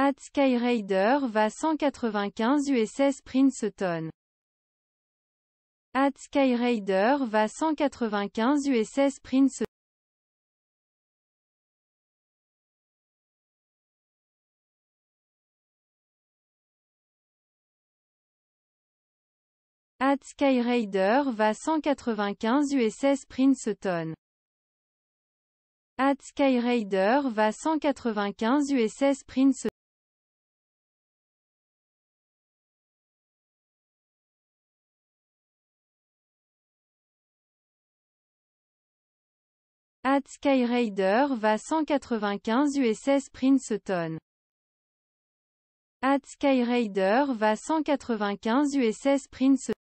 At Skyraider va 195 USS Princeton. Sky Skyraider va 195 USS Princeton. At Skyraider va 195 USS Princeton. sky Skyraider va 195 USS Princeton. Ad Skyraider va 195 USS Princeton. Ad Skyraider va 195 USS Princeton.